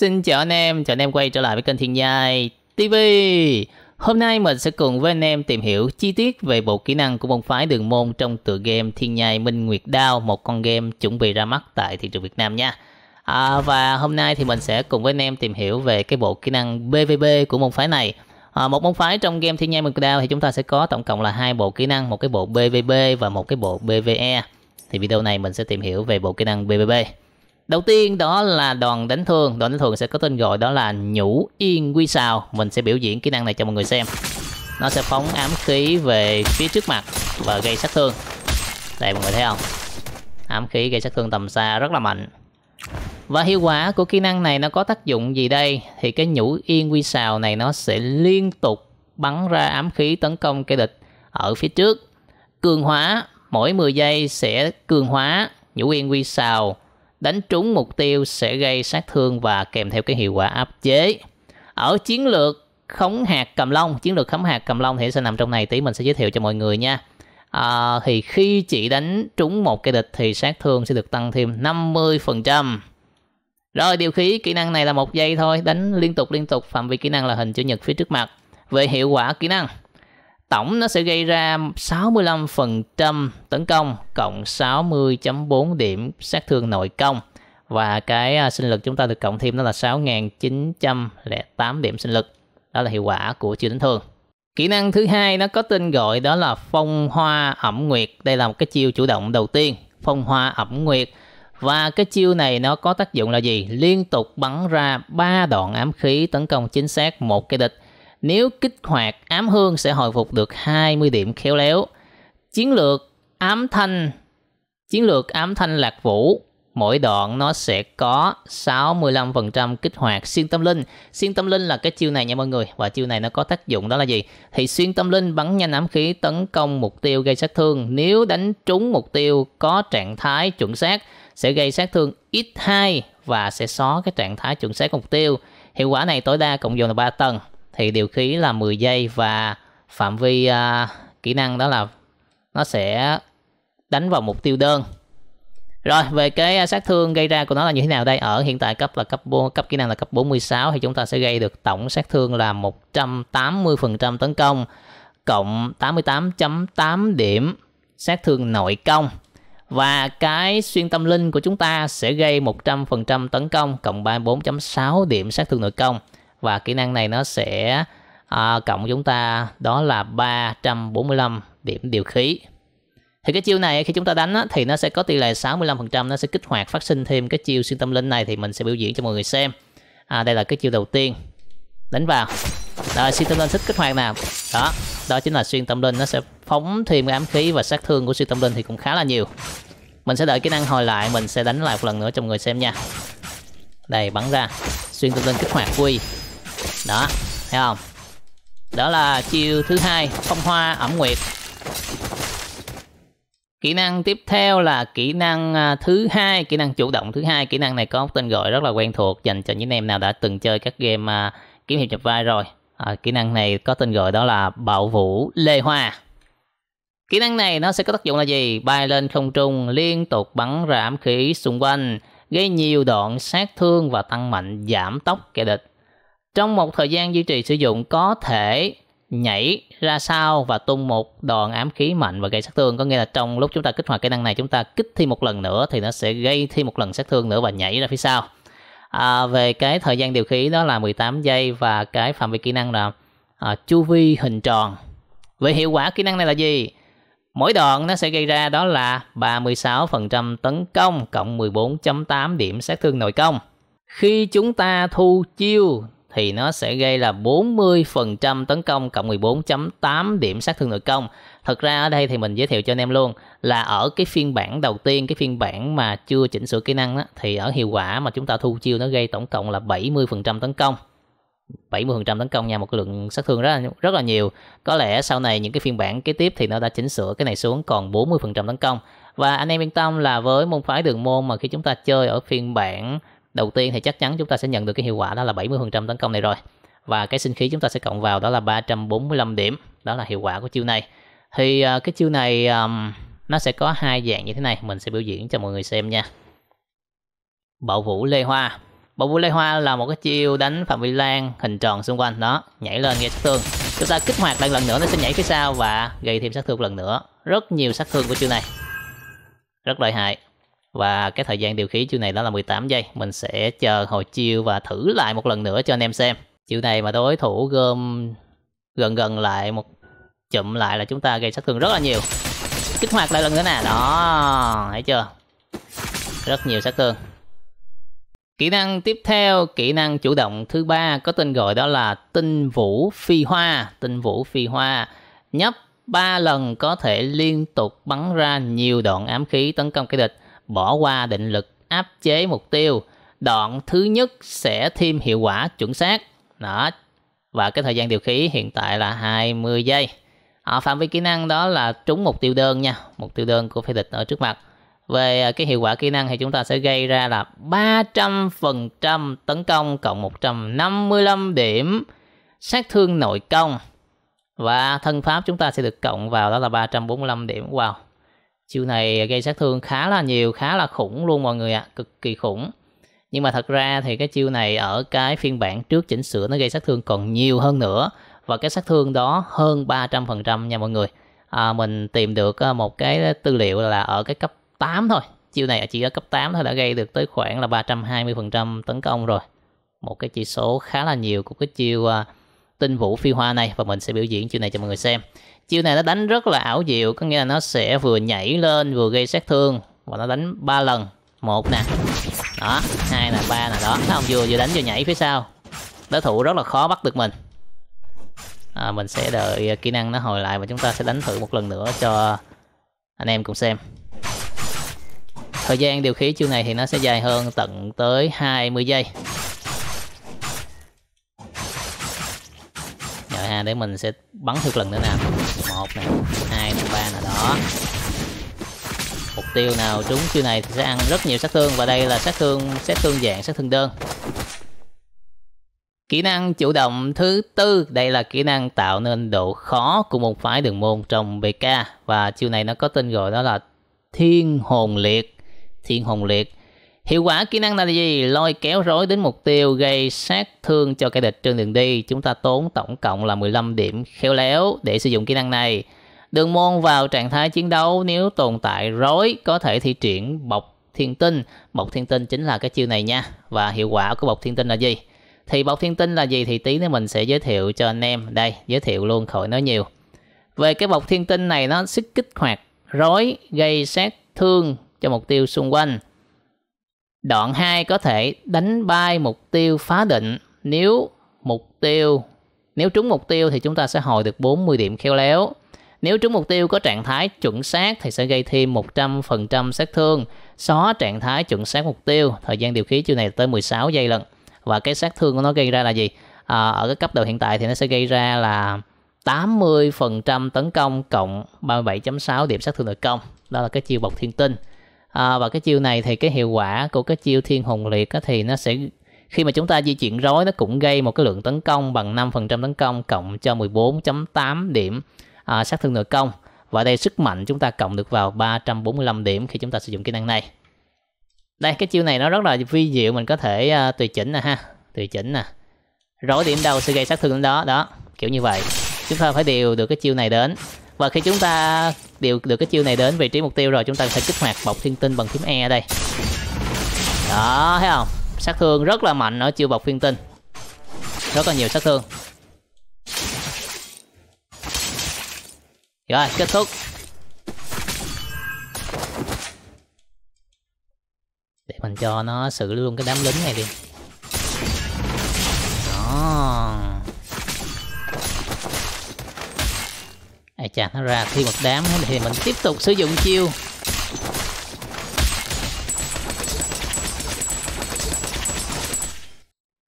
Xin chào anh em, chào anh em quay trở lại với kênh Thiên Giai TV. Hôm nay mình sẽ cùng với anh em tìm hiểu chi tiết về bộ kỹ năng của môn phái đường môn trong tựa game Thiên Nhai Minh Nguyệt Đao, một con game chuẩn bị ra mắt tại thị trường Việt Nam nha. À, và hôm nay thì mình sẽ cùng với anh em tìm hiểu về cái bộ kỹ năng BVB của môn phái này. À, một môn phái trong game Thiên Nhai Minh Nguyệt Đao thì chúng ta sẽ có tổng cộng là hai bộ kỹ năng, một cái bộ BVB và một cái bộ BVE. Thì video này mình sẽ tìm hiểu về bộ kỹ năng BVB. Đầu tiên đó là đoàn đánh thường Đoàn đánh thường sẽ có tên gọi đó là Nhũ Yên Quy Sào Mình sẽ biểu diễn kỹ năng này cho mọi người xem Nó sẽ phóng ám khí về phía trước mặt Và gây sát thương Đây mọi người thấy không Ám khí gây sát thương tầm xa rất là mạnh và hiệu quả của kỹ năng này nó có tác dụng gì đây? Thì cái nhũ yên quy xào này nó sẽ liên tục bắn ra ám khí tấn công kẻ địch ở phía trước. Cường hóa, mỗi 10 giây sẽ cường hóa nhũ yên quy xào đánh trúng mục tiêu sẽ gây sát thương và kèm theo cái hiệu quả áp chế. Ở chiến lược khống hạt cầm long, chiến lược khống hạt cầm long thì sẽ nằm trong này tí mình sẽ giới thiệu cho mọi người nha. À, thì khi chỉ đánh trúng một cái địch thì sát thương sẽ được tăng thêm 50%. Rồi điều khí kỹ năng này là một giây thôi, đánh liên tục liên tục phạm vi kỹ năng là hình chữ nhật phía trước mặt. Về hiệu quả kỹ năng tổng nó sẽ gây ra 65% tấn công cộng 60.4 điểm sát thương nội công và cái à, sinh lực chúng ta được cộng thêm đó là 6.908 điểm sinh lực đó là hiệu quả của chiêu đánh thương kỹ năng thứ hai nó có tên gọi đó là phong hoa ẩm nguyệt đây là một cái chiêu chủ động đầu tiên phong hoa ẩm nguyệt và cái chiêu này nó có tác dụng là gì liên tục bắn ra ba đoạn ám khí tấn công chính xác một cái địch nếu kích hoạt, ám hương sẽ hồi phục được 20 điểm khéo léo. Chiến lược ám thanh Chiến lược ám thanh lạc vũ mỗi đoạn nó sẽ có 65% kích hoạt xuyên tâm linh. Xuyên tâm linh là cái chiêu này nha mọi người và chiêu này nó có tác dụng đó là gì? Thì xuyên tâm linh bắn nhanh ám khí tấn công mục tiêu gây sát thương. Nếu đánh trúng mục tiêu có trạng thái chuẩn xác sẽ gây sát thương ít 2 và sẽ xóa cái trạng thái chuẩn xác của mục tiêu. Hiệu quả này tối đa cộng dồn là 3 tầng thì điều khí là 10 giây và phạm vi uh, kỹ năng đó là nó sẽ đánh vào mục tiêu đơn rồi về cái à, sát thương gây ra của nó là như thế nào đây ở hiện tại cấp là cấp cấp kỹ năng là cấp 46 thì chúng ta sẽ gây được tổng sát thương là 180% tấn công cộng 88.8 điểm sát thương nội công và cái xuyên tâm linh của chúng ta sẽ gây 100% tấn công cộng 34.6 điểm sát thương nội công và kỹ năng này nó sẽ à, cộng chúng ta đó là 345 điểm điều khí thì cái chiêu này khi chúng ta đánh á, thì nó sẽ có tỷ lệ 65% nó sẽ kích hoạt phát sinh thêm cái chiêu xuyên tâm linh này thì mình sẽ biểu diễn cho mọi người xem à, đây là cái chiêu đầu tiên đánh vào rồi xuyên tâm linh thích kích hoạt nào đó đó chính là xuyên tâm linh nó sẽ phóng thêm cái ám khí và sát thương của xuyên tâm linh thì cũng khá là nhiều mình sẽ đợi kỹ năng hồi lại mình sẽ đánh lại một lần nữa cho mọi người xem nha đây bắn ra xuyên tâm linh kích hoạt quy đó thấy không đó là chiêu thứ hai phong hoa ẩm nguyệt kỹ năng tiếp theo là kỹ năng à, thứ hai kỹ năng chủ động thứ hai kỹ năng này có một tên gọi rất là quen thuộc dành cho những em nào đã từng chơi các game à, kiếm hiệp nhập vai rồi à, kỹ năng này có tên gọi đó là bạo vũ lê hoa kỹ năng này nó sẽ có tác dụng là gì bay lên không trung liên tục bắn ra ám khí xung quanh gây nhiều đoạn sát thương và tăng mạnh giảm tốc kẻ địch trong một thời gian duy trì sử dụng có thể nhảy ra sau và tung một đòn ám khí mạnh và gây sát thương có nghĩa là trong lúc chúng ta kích hoạt kỹ năng này chúng ta kích thêm một lần nữa thì nó sẽ gây thêm một lần sát thương nữa và nhảy ra phía sau à, về cái thời gian điều khí đó là 18 giây và cái phạm vi kỹ năng là à, chu vi hình tròn về hiệu quả kỹ năng này là gì mỗi đòn nó sẽ gây ra đó là 36% tấn công cộng 14.8 điểm sát thương nội công khi chúng ta thu chiêu thì nó sẽ gây là 40% tấn công cộng 14.8 điểm sát thương nội công. Thật ra ở đây thì mình giới thiệu cho anh em luôn là ở cái phiên bản đầu tiên, cái phiên bản mà chưa chỉnh sửa kỹ năng đó, thì ở hiệu quả mà chúng ta thu chiêu nó gây tổng cộng là 70% tấn công. 70% tấn công nha một lượng sát thương rất là rất là nhiều. Có lẽ sau này những cái phiên bản kế tiếp thì nó đã chỉnh sửa cái này xuống còn 40% tấn công. Và anh em yên tâm là với môn phái đường môn mà khi chúng ta chơi ở phiên bản đầu tiên thì chắc chắn chúng ta sẽ nhận được cái hiệu quả đó là 70% tấn công này rồi và cái sinh khí chúng ta sẽ cộng vào đó là 345 điểm đó là hiệu quả của chiêu này thì uh, cái chiêu này um, nó sẽ có hai dạng như thế này mình sẽ biểu diễn cho mọi người xem nha bạo vũ lê hoa bạo vũ lê hoa là một cái chiêu đánh phạm vi lan hình tròn xung quanh đó nhảy lên gây sát thương chúng ta kích hoạt lại lần nữa nó sẽ nhảy phía sau và gây thêm sát thương lần nữa rất nhiều sát thương của chiêu này rất lợi hại và cái thời gian điều khí chiêu này đó là 18 giây mình sẽ chờ hồi chiêu và thử lại một lần nữa cho anh em xem chiêu này mà đối thủ gom gần gần lại một chụm lại là chúng ta gây sát thương rất là nhiều kích hoạt lại lần nữa nè đó thấy chưa rất nhiều sát thương kỹ năng tiếp theo kỹ năng chủ động thứ ba có tên gọi đó là tinh vũ phi hoa tinh vũ phi hoa nhấp 3 lần có thể liên tục bắn ra nhiều đoạn ám khí tấn công cái địch bỏ qua định lực áp chế mục tiêu đoạn thứ nhất sẽ thêm hiệu quả chuẩn xác đó và cái thời gian điều khí hiện tại là 20 giây ở phạm vi kỹ năng đó là trúng mục tiêu đơn nha mục tiêu đơn của phe địch ở trước mặt về à, cái hiệu quả kỹ năng thì chúng ta sẽ gây ra là 300% tấn công cộng 155 điểm sát thương nội công và thân pháp chúng ta sẽ được cộng vào đó là 345 điểm wow chiêu này gây sát thương khá là nhiều khá là khủng luôn mọi người ạ à. cực kỳ khủng nhưng mà thật ra thì cái chiêu này ở cái phiên bản trước chỉnh sửa nó gây sát thương còn nhiều hơn nữa và cái sát thương đó hơn 300% nha mọi người à, mình tìm được à, một cái tư liệu là ở cái cấp 8 thôi chiêu này chỉ ở cấp 8 thôi đã gây được tới khoảng là 320% tấn công rồi một cái chỉ số khá là nhiều của cái chiêu à, tinh vũ phi hoa này và mình sẽ biểu diễn chiêu này cho mọi người xem chiêu này nó đánh rất là ảo diệu có nghĩa là nó sẽ vừa nhảy lên vừa gây sát thương và nó đánh ba lần một nè đó hai nè ba nè đó nó không vừa vừa đánh vừa nhảy phía sau đối thủ rất là khó bắt được mình à, mình sẽ đợi kỹ năng nó hồi lại và chúng ta sẽ đánh thử một lần nữa cho anh em cùng xem thời gian điều khí chiêu này thì nó sẽ dài hơn tận tới 20 giây để mình sẽ bắn thêm lần nữa nào một nè hai nè ba là đó mục tiêu nào trúng chiêu này thì sẽ ăn rất nhiều sát thương và đây là sát thương sát thương dạng sát thương đơn kỹ năng chủ động thứ tư đây là kỹ năng tạo nên độ khó của một phái đường môn trong bk và chiêu này nó có tên gọi đó là thiên hồn liệt thiên hồn liệt Hiệu quả kỹ năng này là gì? Lôi kéo rối đến mục tiêu gây sát thương cho kẻ địch trên đường đi. Chúng ta tốn tổng cộng là 15 điểm khéo léo để sử dụng kỹ năng này. Đường môn vào trạng thái chiến đấu nếu tồn tại rối có thể thi triển bọc thiên tinh. Bọc thiên tinh chính là cái chiêu này nha. Và hiệu quả của bọc thiên tinh là gì? Thì bọc thiên tinh là gì thì tí nữa mình sẽ giới thiệu cho anh em. Đây, giới thiệu luôn khỏi nói nhiều. Về cái bọc thiên tinh này nó sức kích hoạt rối gây sát thương cho mục tiêu xung quanh Đoạn 2 có thể đánh bay mục tiêu phá định nếu mục tiêu nếu trúng mục tiêu thì chúng ta sẽ hồi được 40 điểm khéo léo. Nếu trúng mục tiêu có trạng thái chuẩn xác thì sẽ gây thêm 100% sát thương, xóa trạng thái chuẩn xác mục tiêu, thời gian điều khí chiêu này tới 16 giây lần. Và cái sát thương của nó gây ra là gì? À, ở cái cấp độ hiện tại thì nó sẽ gây ra là 80% tấn công cộng 37.6 điểm sát thương nội công. Đó là cái chiêu bọc thiên tinh à, và cái chiêu này thì cái hiệu quả của cái chiêu thiên hùng liệt á, thì nó sẽ khi mà chúng ta di chuyển rối nó cũng gây một cái lượng tấn công bằng 5% tấn công cộng cho 14.8 điểm à, sát thương nội công và đây sức mạnh chúng ta cộng được vào 345 điểm khi chúng ta sử dụng kỹ năng này đây cái chiêu này nó rất là vi diệu mình có thể à, tùy chỉnh nè ha tùy chỉnh nè rối điểm đâu sẽ gây sát thương đến đó đó kiểu như vậy chúng ta phải điều được cái chiêu này đến và khi chúng ta điều được cái chiêu này đến vị trí mục tiêu rồi chúng ta sẽ kích hoạt bọc thiên tinh bằng kiếm E ở đây đó thấy không sát thương rất là mạnh ở chiêu bọc thiên tinh rất là nhiều sát thương rồi kết thúc để mình cho nó xử luôn cái đám lính này đi Để chặt nó ra khi một đám thì mình tiếp tục sử dụng chiêu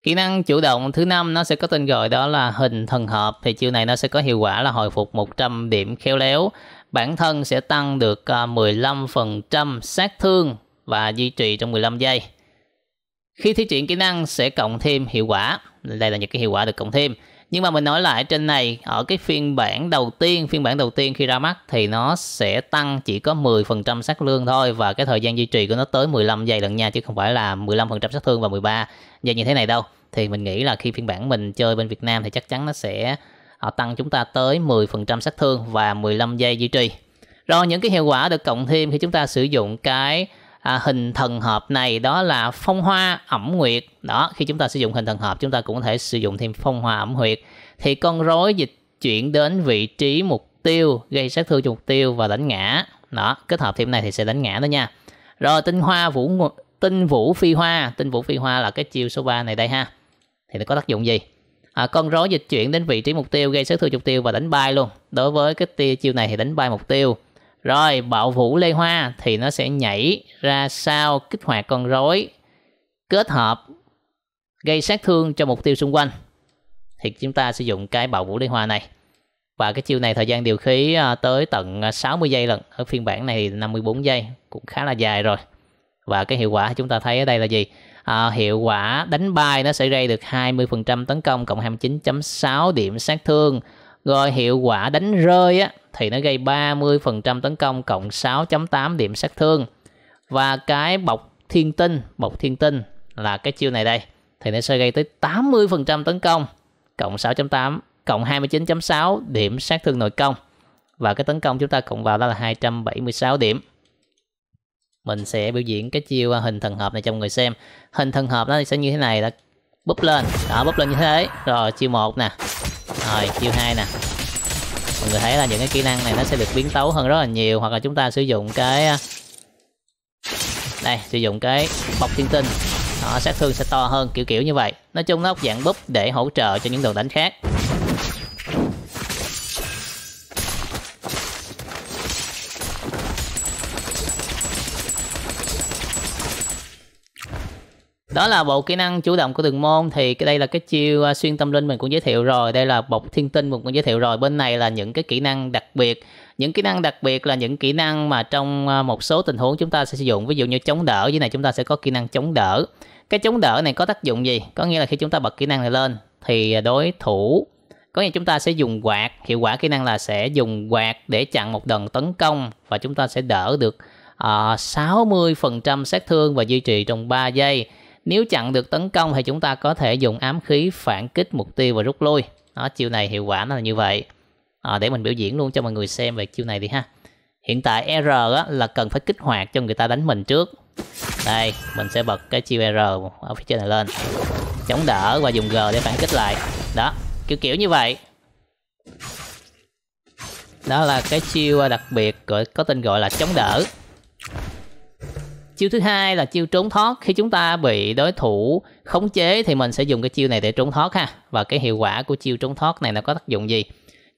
Kỹ năng chủ động thứ năm nó sẽ có tên gọi đó là hình thần hợp thì chiêu này nó sẽ có hiệu quả là hồi phục 100 điểm khéo léo. Bản thân sẽ tăng được 15% à, sát thương và duy trì trong 15 giây. Khi thi triển kỹ năng sẽ cộng thêm hiệu quả. Đây là những cái hiệu quả được cộng thêm nhưng mà mình nói lại trên này ở cái phiên bản đầu tiên phiên bản đầu tiên khi ra mắt thì nó sẽ tăng chỉ có 10% sát lương thôi và cái thời gian duy trì của nó tới 15 giây lần nha chứ không phải là 15% sát thương và 13 giây như thế này đâu thì mình nghĩ là khi phiên bản mình chơi bên Việt Nam thì chắc chắn nó sẽ ờ, tăng chúng ta tới 10% sát thương và 15 giây duy trì rồi những cái hiệu quả được cộng thêm khi chúng ta sử dụng cái à, hình thần hợp này đó là phong hoa ẩm nguyệt đó khi chúng ta sử dụng hình thần hợp chúng ta cũng có thể sử dụng thêm phong hoa ẩm nguyệt thì con rối dịch chuyển đến vị trí mục tiêu gây sát thương cho mục tiêu và đánh ngã đó kết hợp thêm này thì sẽ đánh ngã đó nha rồi tinh hoa vũ tinh vũ phi hoa tinh vũ phi hoa là cái chiêu số 3 này đây ha thì nó có tác dụng gì à, con rối dịch chuyển đến vị trí mục tiêu gây sát thương mục tiêu và đánh bay luôn đối với cái tia chiêu này thì đánh bay mục tiêu rồi bạo vũ lê hoa thì nó sẽ nhảy ra sau kích hoạt con rối kết hợp gây sát thương cho mục tiêu xung quanh. Thì chúng ta sử dụng cái bạo vũ lê hoa này. Và cái chiêu này thời gian điều khí ờ, tới tận 60 ờ, giây lần. Ở phiên bản này 54 giây cũng khá là dài rồi. Và cái hiệu quả chúng ta thấy ở đây là gì? à, hiệu quả đánh bay nó sẽ gây được 20% tấn công cộng 29.6 điểm sát thương rồi hiệu quả đánh rơi á, thì nó gây 30% tấn công cộng 6.8 điểm sát thương. Và cái bọc thiên tinh, bọc thiên tinh là cái chiêu này đây. Thì nó sẽ gây tới 80% tấn công cộng 6.8 cộng 29.6 điểm sát thương nội công. Và cái tấn công chúng ta cộng vào đó là 276 điểm. Mình sẽ biểu diễn cái chiêu à, hình thần hợp này cho mọi người xem. Hình thần hợp nó sẽ như thế này là búp lên. Đó, búp lên như thế. Rồi chiêu 1 nè rồi chiêu hai nè mọi người thấy là những cái kỹ năng này nó sẽ được biến tấu hơn rất là nhiều hoặc là chúng ta sử dụng cái à, đây sử dụng cái bọc thiên tinh nó sát thương sẽ to hơn kiểu kiểu như vậy nói chung nó dạng búp để hỗ trợ cho những đồ đánh khác đó là bộ kỹ năng chủ động của từng môn thì cái đây là cái chiêu à, xuyên tâm linh mình cũng giới thiệu rồi đây là bọc thiên tinh mình cũng giới thiệu rồi bên này là những cái kỹ năng đặc biệt những kỹ năng đặc biệt là những kỹ năng mà trong à, một số tình huống chúng ta sẽ sử dụng ví dụ như chống đỡ dưới này chúng ta sẽ có kỹ năng chống đỡ cái chống đỡ này có tác dụng gì có nghĩa là khi chúng ta bật kỹ năng này lên thì đối thủ có nghĩa chúng ta sẽ dùng quạt hiệu quả kỹ năng là sẽ dùng quạt để chặn một đòn tấn công và chúng ta sẽ đỡ được à, uh, 60% sát thương và duy trì trong 3 giây nếu chặn được tấn công thì chúng ta có thể dùng ám khí phản kích mục tiêu và rút lui. Đó, chiêu này hiệu quả là như vậy. À, để mình biểu diễn luôn cho mọi người xem về chiêu này đi ha. Hiện tại R là cần phải kích hoạt cho người ta đánh mình trước. Đây, mình sẽ bật cái chiêu R ở phía trên này lên. Chống đỡ và dùng G để phản kích lại. Đó, kiểu kiểu như vậy. Đó là cái chiêu đặc biệt có tên gọi là chống đỡ. Chiêu thứ hai là chiêu trốn thoát. Khi chúng ta bị đối thủ khống chế thì mình sẽ dùng cái chiêu này để trốn thoát ha. Và cái hiệu quả của chiêu trốn thoát này nó có tác dụng gì?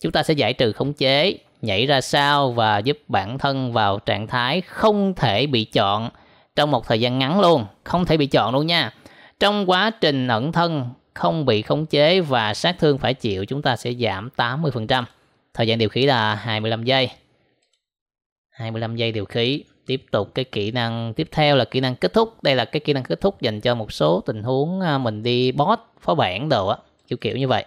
Chúng ta sẽ giải trừ khống chế, nhảy ra sau và giúp bản thân vào trạng thái không thể bị chọn trong một thời gian ngắn luôn. Không thể bị chọn luôn nha. Trong quá trình ẩn thân không bị khống chế và sát thương phải chịu chúng ta sẽ giảm 80%. Thời gian điều khí là 25 giây. 25 giây điều khí tiếp tục cái kỹ năng tiếp theo là kỹ năng kết thúc đây là cái kỹ năng kết thúc dành cho một số tình huống à, mình đi bot phó bản đồ á kiểu kiểu như vậy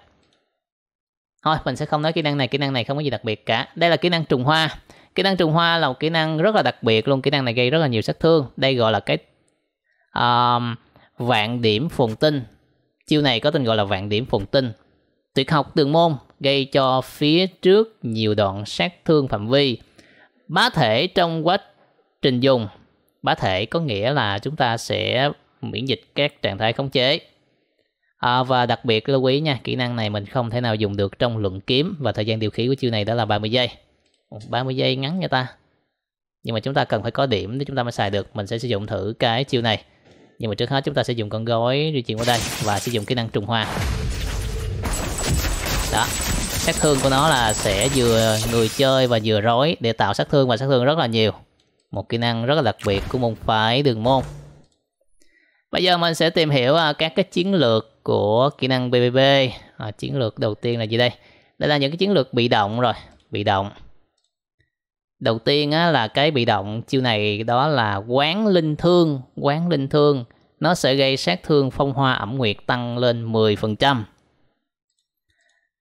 thôi mình sẽ không nói kỹ năng này kỹ năng này không có gì đặc biệt cả đây là kỹ năng trùng hoa kỹ năng trùng hoa là một kỹ năng rất là đặc biệt luôn kỹ năng này gây rất là nhiều sát thương đây gọi là cái um, vạn điểm phồn tinh chiêu này có tên gọi là vạn điểm phồn tinh tuyệt học tường môn gây cho phía trước nhiều đoạn sát thương phạm vi bá thể trong quá Trình dùng bá thể có nghĩa là chúng ta sẽ miễn dịch các trạng thái khống chế. À, và đặc biệt lưu ý nha, kỹ năng này mình không thể nào dùng được trong luận kiếm và thời gian điều khí của chiêu này đó là 30 giây. 30 giây ngắn nha ta. Nhưng mà chúng ta cần phải có điểm để chúng ta mới xài được. Mình sẽ sử dụng thử cái chiêu này. Nhưng mà trước hết chúng ta sẽ dùng con gói di chuyển qua đây và sử dụng kỹ năng trùng hoa. Đó. Sát thương của nó là sẽ vừa người chơi và vừa rối để tạo sát thương và sát thương rất là nhiều. Một kỹ năng rất là đặc biệt của môn phái đường môn. Bây giờ mình sẽ tìm hiểu à, các cái chiến lược của kỹ năng BBB. À, chiến lược đầu tiên là gì đây? Đây là những cái chiến lược bị động rồi. Bị động. Đầu tiên á, là cái bị động chiêu này đó là quán linh thương. Quán linh thương nó sẽ gây sát thương phong hoa ẩm nguyệt tăng lên 10%.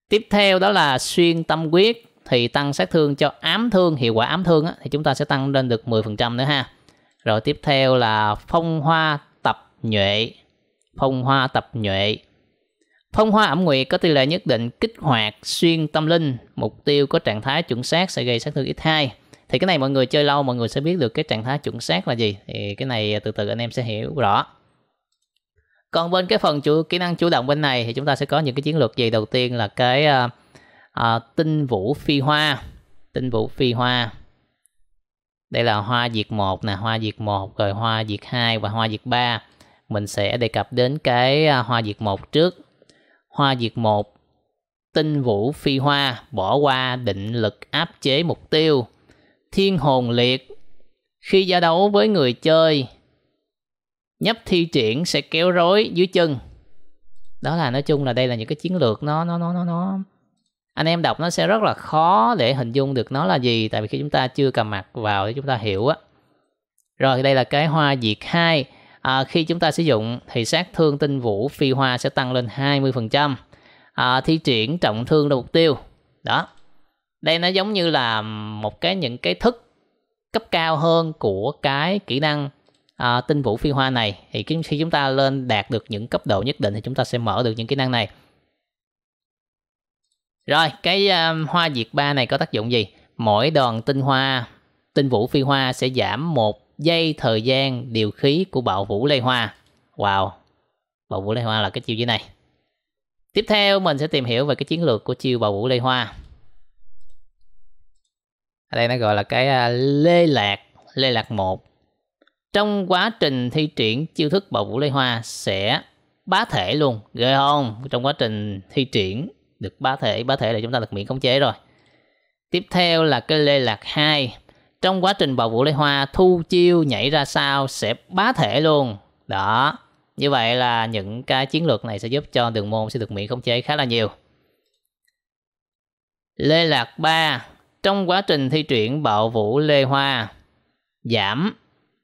Tiếp theo đó là xuyên tâm quyết thì tăng sát thương cho ám thương hiệu quả ám thương á, thì chúng ta sẽ tăng lên được 10% nữa ha rồi tiếp theo là phong hoa tập nhuệ phong hoa tập nhuệ phong hoa ẩm nguyệt có tỷ lệ nhất định kích hoạt xuyên tâm linh mục tiêu có trạng thái chuẩn xác sẽ gây sát thương ít hai thì cái này mọi người chơi lâu mọi người sẽ biết được cái trạng thái chuẩn xác là gì thì cái này từ từ anh em sẽ hiểu rõ còn bên cái phần chủ kỹ năng chủ động bên này thì chúng ta sẽ có những cái chiến lược gì đầu tiên là cái uh, à, tinh vũ phi hoa tinh vũ phi hoa đây là hoa diệt một nè hoa diệt một rồi hoa diệt hai và hoa diệt ba mình sẽ đề cập đến cái à, hoa diệt một trước hoa diệt một tinh vũ phi hoa bỏ qua định lực áp chế mục tiêu thiên hồn liệt khi giao đấu với người chơi nhấp thi triển sẽ kéo rối dưới chân đó là nói chung là đây là những cái chiến lược nó nó nó nó nó anh em đọc nó sẽ rất là khó để hình dung được nó là gì tại vì khi chúng ta chưa cầm mặt vào để chúng ta hiểu á rồi đây là cái hoa diệt hai à, khi chúng ta sử dụng thì sát thương tinh vũ phi hoa sẽ tăng lên 20% à, thi triển trọng thương là mục tiêu đó đây nó giống như là một cái những cái thức cấp cao hơn của cái kỹ năng à, tinh vũ phi hoa này thì khi chúng ta lên đạt được những cấp độ nhất định thì chúng ta sẽ mở được những kỹ năng này rồi, cái um, hoa diệt ba này có tác dụng gì? Mỗi đòn tinh hoa, tinh vũ phi hoa sẽ giảm một giây thời gian điều khí của bạo vũ lê hoa. Wow, bạo vũ lê hoa là cái chiêu dưới này. Tiếp theo mình sẽ tìm hiểu về cái chiến lược của chiêu bạo vũ lê hoa. Ở đây nó gọi là cái uh, lê lạc, lê lạc 1. Trong quá trình thi triển chiêu thức bạo vũ lê hoa sẽ bá thể luôn, ghê không? Trong quá trình thi triển được bá thể bá thể để chúng ta được miễn khống chế rồi tiếp theo là cái lê lạc 2 trong quá trình bào vũ lê hoa thu chiêu nhảy ra sao sẽ bá thể luôn đó như vậy là những cái chiến lược này sẽ giúp cho đường môn sẽ được miễn khống chế khá là nhiều lê lạc 3 trong quá trình thi triển bạo vũ lê hoa giảm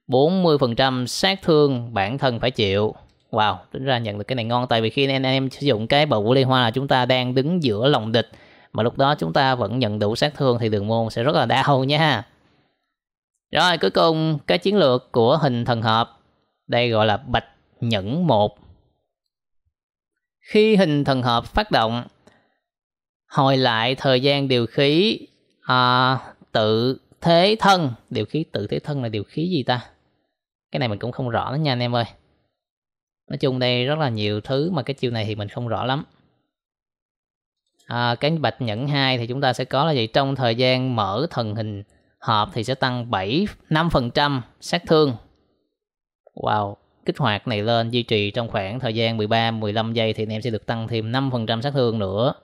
40% sát thương bản thân phải chịu wow tính ra nhận được cái này ngon tại vì khi anh em sử dụng cái bầu vũ liên hoa là chúng ta đang đứng giữa lòng địch mà lúc đó chúng ta vẫn nhận đủ sát thương thì đường môn sẽ rất là đau nha rồi cuối cùng cái chiến lược của hình thần hợp đây gọi là bạch nhẫn một khi hình thần hợp phát động hồi lại thời gian điều khí à, tự thế thân điều khí tự thế thân là điều khí gì ta cái này mình cũng không rõ đó nha anh em ơi nói chung đây rất là nhiều thứ mà cái chiêu này thì mình không rõ lắm à, cánh bạch nhẫn 2 thì chúng ta sẽ có là gì trong thời gian mở thần hình hợp thì sẽ tăng 7 5% sát thương wow kích hoạt này lên duy trì trong khoảng thời gian 13 15 giây thì anh em sẽ được tăng thêm 5% sát thương nữa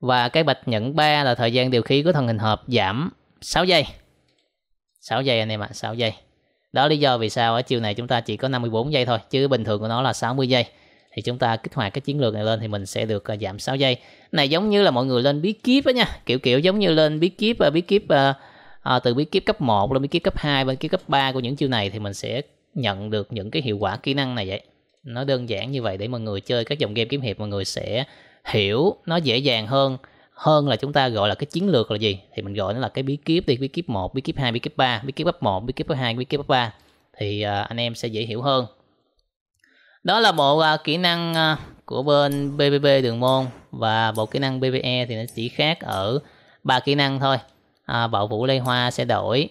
và cái bạch nhẫn 3 là thời gian điều khí của thần hình hợp giảm 6 giây 6 giây anh em ạ à, 6 giây đó lý do vì sao ở chiều này chúng ta chỉ có 54 giây thôi chứ bình thường của nó là 60 giây. Thì chúng ta kích hoạt cái chiến lược này lên thì mình sẽ được à, giảm 6 giây. Này giống như là mọi người lên bí kíp á nha, kiểu kiểu giống như lên bí kíp và bí kíp à, à, từ bí kíp cấp 1 lên bí kíp cấp 2 bên kíp cấp 3 của những chiêu này thì mình sẽ nhận được những cái hiệu quả kỹ năng này vậy. Nó đơn giản như vậy để mọi người chơi các dòng game kiếm hiệp mọi người sẽ hiểu nó dễ dàng hơn hơn là chúng ta gọi là cái chiến lược là gì thì mình gọi nó là cái bí kíp đi bí kíp 1, bí kíp 2, bí kíp 3, bí kíp cấp 1, bí kíp cấp 2, bí kíp cấp 3 thì à, anh em sẽ dễ hiểu hơn. Đó là bộ à, kỹ năng à, của bên BBB đường môn và bộ kỹ năng BBE thì nó chỉ khác ở ba kỹ năng thôi. À, bạo vũ lê hoa sẽ đổi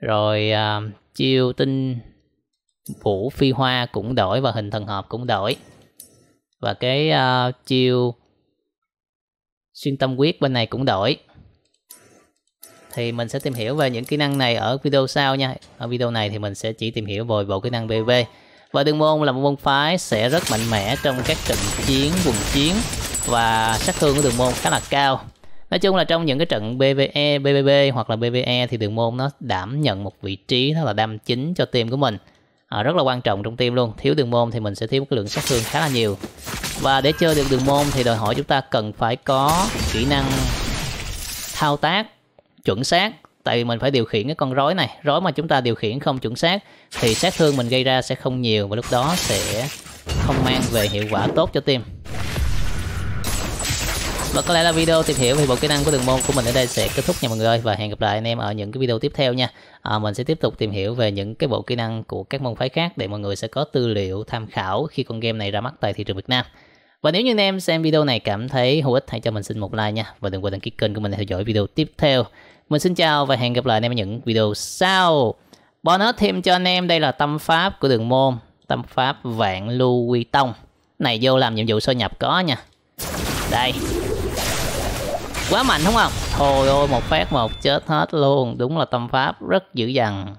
rồi à, chiêu tinh vũ phi hoa cũng đổi và hình thần hợp cũng đổi và cái uh, chiêu xuyên tâm quyết bên này cũng đổi thì mình sẽ tìm hiểu về những kỹ năng này ở video sau nha ở video này thì mình sẽ chỉ tìm hiểu về bộ kỹ năng PvP và đường môn là một môn phái sẽ rất mạnh mẽ trong các trận chiến quần chiến và sát thương của đường môn khá là cao nói chung là trong những cái trận PvE, PvP hoặc là PvE thì đường môn nó đảm nhận một vị trí đó là đam chính cho team của mình à, rất là quan trọng trong team luôn thiếu đường môn thì mình sẽ thiếu cái lượng sát thương khá là nhiều và để chơi được đường môn thì đòi hỏi chúng ta cần phải có kỹ năng thao tác chuẩn xác tại vì mình phải điều khiển cái con rối này rối mà chúng ta điều khiển không chuẩn xác thì sát thương mình gây ra sẽ không nhiều và lúc đó sẽ không mang về hiệu quả tốt cho team và có lẽ là video tìm hiểu về bộ kỹ năng của đường môn của mình ở đây sẽ kết thúc nha mọi người và hẹn gặp lại anh em ở những cái video tiếp theo nha à, mình sẽ tiếp tục tìm hiểu về những cái bộ kỹ năng của các môn phái khác để mọi người sẽ có tư liệu tham khảo khi con game này ra mắt tại thị trường Việt Nam và nếu như anh em xem video này cảm thấy hữu ích hãy cho mình xin một like nha và đừng quên đăng ký kênh của mình để theo dõi video tiếp theo mình xin chào và hẹn gặp lại anh em ở những video sau bonus thêm cho anh em đây là tâm pháp của đường môn tâm pháp vạn lưu quy tông này vô làm nhiệm vụ sơ nhập có nha đây quá mạnh đúng không thôi ôi một phát một chết hết luôn đúng là tâm pháp rất dữ dằn